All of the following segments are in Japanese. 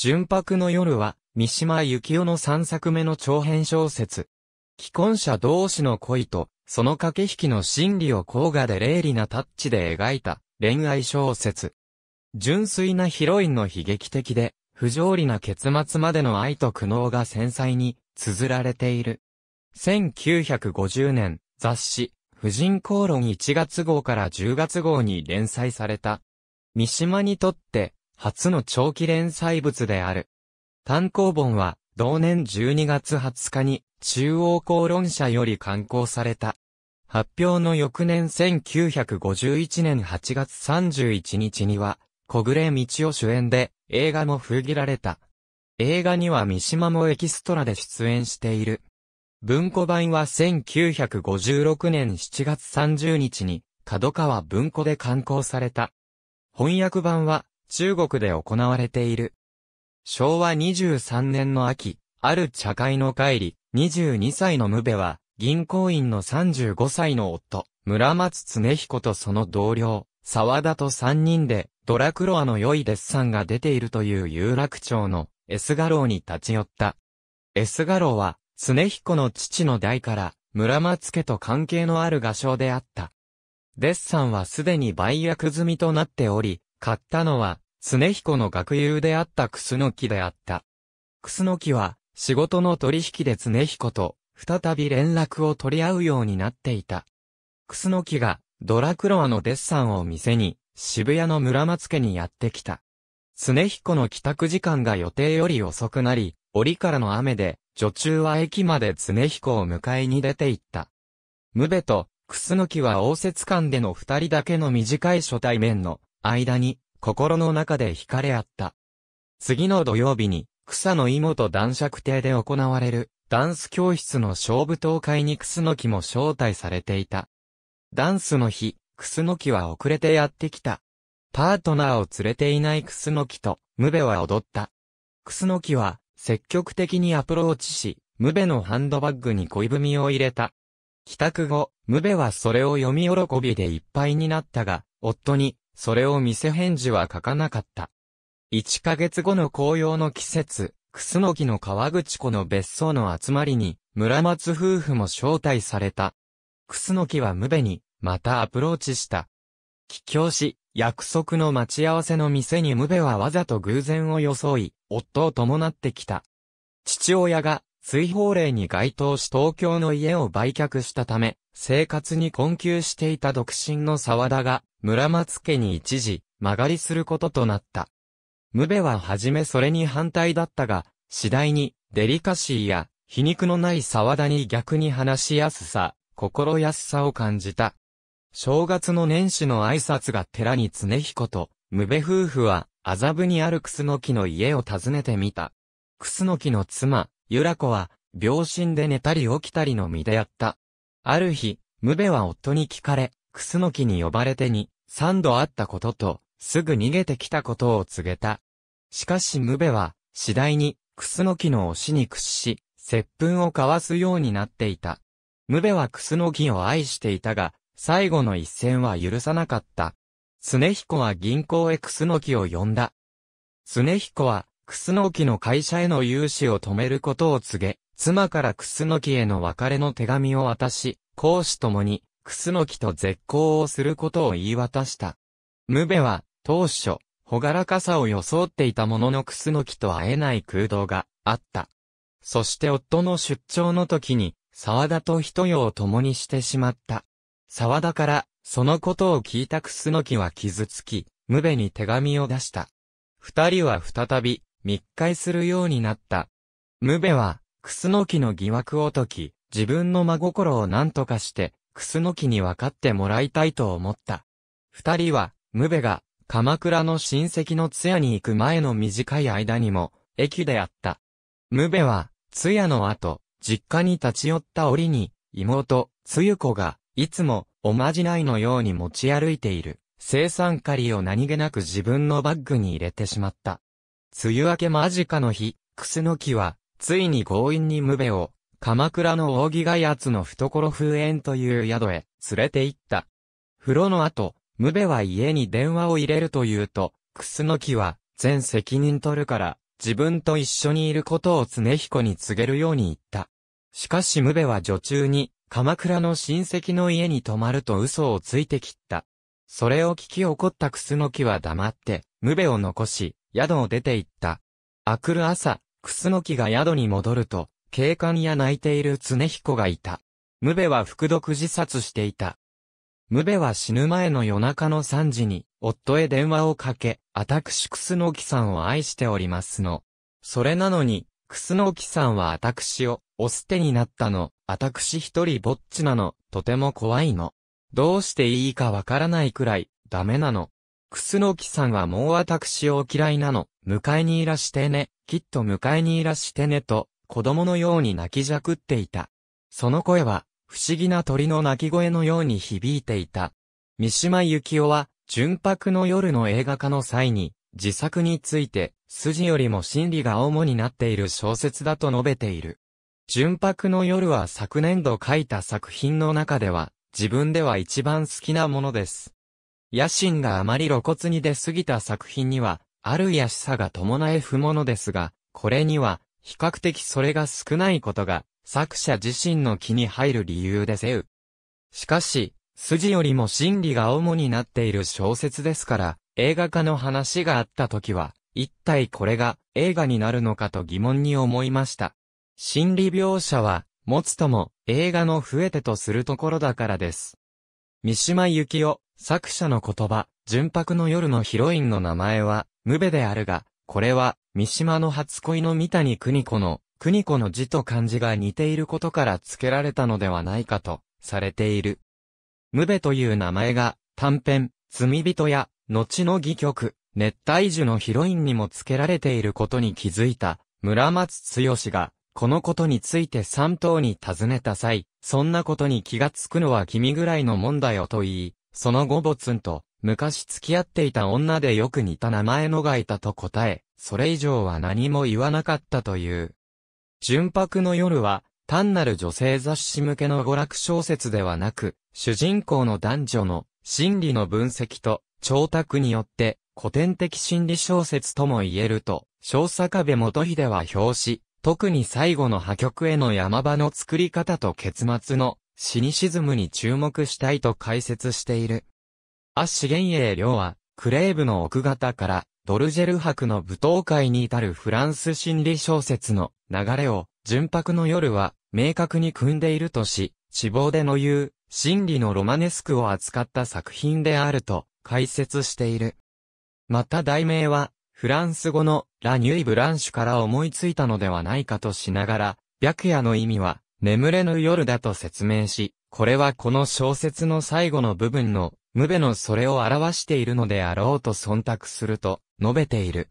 純白の夜は、三島幸紀夫の三作目の長編小説。既婚者同士の恋と、その駆け引きの心理を高画で霊利なタッチで描いた恋愛小説。純粋なヒロインの悲劇的で、不条理な結末までの愛と苦悩が繊細に綴られている。1950年、雑誌、婦人公論1月号から10月号に連載された。三島にとって、初の長期連載物である。単行本は、同年12月20日に、中央公論社より刊行された。発表の翌年1951年8月31日には、小暮道夫主演で映画も封切られた。映画には三島もエキストラで出演している。文庫版は1956年7月30日に、角川文庫で刊行された。翻訳版は中国で行われている。昭和23年の秋、ある茶会の帰り、22歳のムベは、銀行員の35歳の夫、村松恒彦とその同僚、沢田と3人で、ドラクロアの良いデッサンが出ているという有楽町のエスガローに立ち寄った。エスガローは、常彦の父の代から、村松家と関係のある画商であった。デッサンはすでに売約済みとなっており、買ったのは、常彦の学友であった楠木であった。楠木は、仕事の取引で常彦と、再び連絡を取り合うようになっていた。楠木が、ドラクロワのデッサンを店に、渋谷の村松家にやってきた。常彦の帰宅時間が予定より遅くなり、折からの雨で、女中は駅まで常彦を迎えに出て行った。ムベと、クスノキは応接間での二人だけの短い初対面の間に、心の中で惹かれ合った。次の土曜日に、草の妹男爵邸で行われる、ダンス教室の勝負東会にクスノキも招待されていた。ダンスの日、クスノキは遅れてやってきた。パートナーを連れていないクスノキと、ムベは踊った。クスノキは、積極的にアプローチし、ムベのハンドバッグに恋文を入れた。帰宅後、ムベはそれを読み喜びでいっぱいになったが、夫に、それを見せ返事は書かなかった。一ヶ月後の紅葉の季節、楠木の川口湖の別荘の集まりに、村松夫婦も招待された。楠木は無べに、またアプローチした。帰郷し、約束の待ち合わせの店に無べはわざと偶然を装い、夫を伴ってきた。父親が、追放令に該当し東京の家を売却したため、生活に困窮していた独身の沢田が、村松家に一時、曲がりすることとなった。ムベははじめそれに反対だったが、次第に、デリカシーや、皮肉のない沢田に逆に話しやすさ、心安さを感じた。正月の年始の挨拶が寺に常彦と、ムベ夫婦は、麻布にあるクスノキの家を訪ねてみた。クスノキの妻、ユラ子は、病身で寝たり起きたりの身であった。ある日、ムベは夫に聞かれ、クスノキに呼ばれてに、三度会ったことと、すぐ逃げてきたことを告げた。しかしムベは、次第に、クスノキの推しに屈し、接吻を交わすようになっていた。ムベはクスノキを愛していたが、最後の一戦は許さなかった。スネヒコは銀行へクスノキを呼んだ。スネヒコは、クスノキの会社への融資を止めることを告げ、妻からクスノキへの別れの手紙を渡し、公私ともに、クスノキと絶交をすることを言い渡した。ムベは、当初、ほがらかさを装っていたもののクスノキと会えない空洞があった。そして夫の出張の時に、沢田と一夜を共にしてしまった。沢田から、そのことを聞いたクスノキは傷つき、ムベに手紙を出した。二人は再び、密会するようになった。ムベは、クスノキの疑惑を解き、自分の真心を何とかして、楠木に分かってもらいたいと思った。二人は、ムベが、鎌倉の親戚の通夜に行く前の短い間にも、駅であった。ムベは、通夜の後、実家に立ち寄った折に、妹、つゆ子が、いつも、おまじないのように持ち歩いている、生産カリを何気なく自分のバッグに入れてしまった。梅雨明け間近の日、楠木は、ついに強引にムベを、鎌倉の扇ヶ谷の懐風園という宿へ連れて行った。風呂の後、ムベは家に電話を入れると言うと、クスノキは全責任取るから、自分と一緒にいることを常彦に告げるように言った。しかしムベは女中に、鎌倉の親戚の家に泊まると嘘をついてきった。それを聞き怒ったクスノキは黙って、ムベを残し、宿を出て行った。明くる朝、クスノキが宿に戻ると、警官や泣いている常彦がいた。ムベは服毒自殺していた。ムベは死ぬ前の夜中の3時に、夫へ電話をかけ、あたくしくすのきさんを愛しておりますの。それなのに、くすのきさんはあたくしを、お捨てになったの、あたくし一人ぼっちなの、とても怖いの。どうしていいかわからないくらい、ダメなの。くすのきさんはもうあたくしを嫌いなの、迎えにいらしてね、きっと迎えにいらしてねと、子供のように泣きじゃくっていた。その声は、不思議な鳥の鳴き声のように響いていた。三島幸紀夫は、純白の夜の映画化の際に、自作について、筋よりも心理が主になっている小説だと述べている。純白の夜は昨年度書いた作品の中では、自分では一番好きなものです。野心があまり露骨に出すぎた作品には、あるやしさが伴え不ものですが、これには、比較的それが少ないことが、作者自身の気に入る理由でせう。しかし、筋よりも心理が主になっている小説ですから、映画化の話があった時は、一体これが映画になるのかと疑問に思いました。心理描写は、持つとも映画の増えてとするところだからです。三島由紀夫、作者の言葉、純白の夜のヒロインの名前は、無べであるが、これは三島の初恋の三谷邦子の、邦子の字と漢字が似ていることから付けられたのではないかと、されている。ムベという名前が、短編、罪人や、後の戯曲、熱帯樹のヒロインにも付けられていることに気づいた、村松剛が、このことについて三頭に尋ねた際、そんなことに気がつくのは君ぐらいのもんだよと言い、その後ぼつんと、昔付き合っていた女でよく似た名前のがいたと答え、それ以上は何も言わなかったという。純白の夜は、単なる女性雑誌向けの娯楽小説ではなく、主人公の男女の心理の分析と調達によって古典的心理小説とも言えると、小坂部元秀は表紙、特に最後の破局への山場の作り方と結末のシニシズムに注目したいと解説している。イリ栄良は、クレーブの奥方からドルジェル博の舞踏会に至るフランス心理小説の流れを、純白の夜は明確に組んでいるとし、死亡での言う、心理のロマネスクを扱った作品であると解説している。また題名は、フランス語のラニュイ・ブランシュから思いついたのではないかとしながら、白夜の意味は、眠れぬ夜だと説明し、これはこの小説の最後の部分の、無べのそれを表しているのであろうと忖度すると、述べている。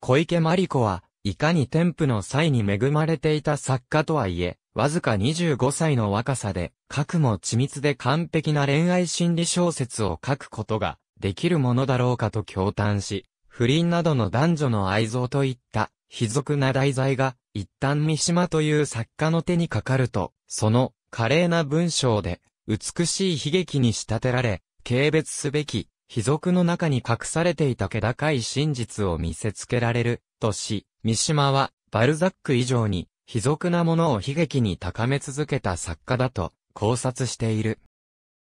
小池真理子は、いかに添付の際に恵まれていた作家とはいえ、わずか25歳の若さで、核も緻密で完璧な恋愛心理小説を書くことができるものだろうかと驚嘆し、不倫などの男女の愛憎といった卑俗な題材が、一旦三島という作家の手にかかると、その華麗な文章で、美しい悲劇に仕立てられ、軽蔑すべき卑族の中に隠されていた気高い真実を見せつけられる、とし、三島は、バルザック以上に、卑族なものを悲劇に高め続けた作家だと、考察している。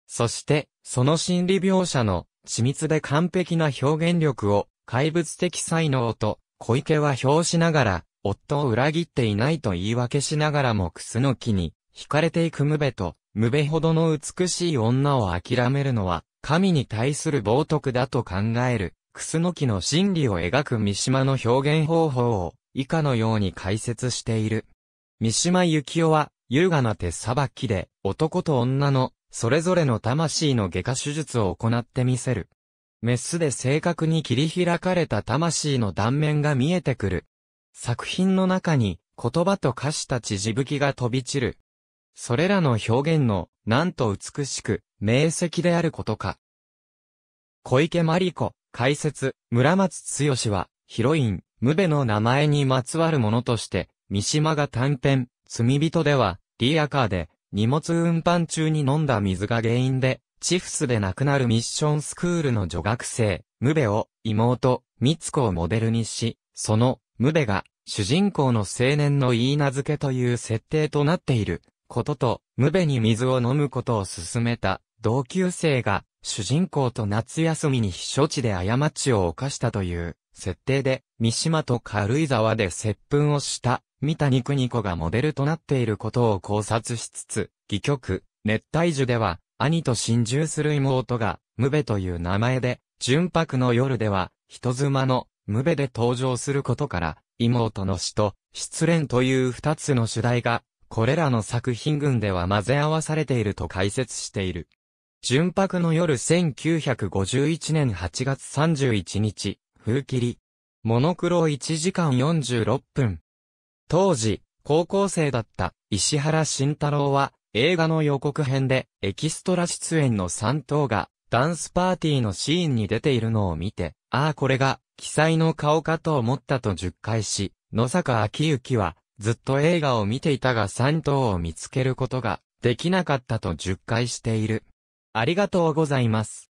そして、その心理描写の、緻密で完璧な表現力を、怪物的才能と、小池は表しながら、夫を裏切っていないと言い訳しながらもクスの木に、惹かれていくムベと、ムベほどの美しい女を諦めるのは、神に対する冒涜だと考える、クスノキの心理を描く三島の表現方法を、以下のように解説している。三島由紀夫は、優雅な手さばきで、男と女の、それぞれの魂の外科手術を行ってみせる。メスで正確に切り開かれた魂の断面が見えてくる。作品の中に、言葉と歌詞たち地吹きが飛び散る。それらの表現の、なんと美しく、明晰であることか。小池真理子、解説、村松剛は、ヒロイン、ムベの名前にまつわるものとして、三島が短編、罪人では、リアカーで、荷物運搬中に飲んだ水が原因で、チフスで亡くなるミッションスクールの女学生、ムベを、妹、ミツコをモデルにし、その、ムベが、主人公の青年の言い名付けという設定となっている。ことと、無べに水を飲むことを勧めた同級生が、主人公と夏休みに避暑地で過ちを犯したという設定で、三島と軽井沢で接吻をした三谷邦子がモデルとなっていることを考察しつつ、戯曲、熱帯樹では、兄と心中する妹が、ムベという名前で、純白の夜では、人妻の、ムベで登場することから、妹の死と、失恋という二つの主題が、これらの作品群では混ぜ合わされていると解説している。純白の夜1951年8月31日、風切り。モノクロ1時間46分。当時、高校生だった石原慎太郎は映画の予告編でエキストラ出演の3等がダンスパーティーのシーンに出ているのを見て、ああこれが記載の顔かと思ったと10回し、野坂昭之はずっと映画を見ていたが3頭を見つけることができなかったと10回している。ありがとうございます。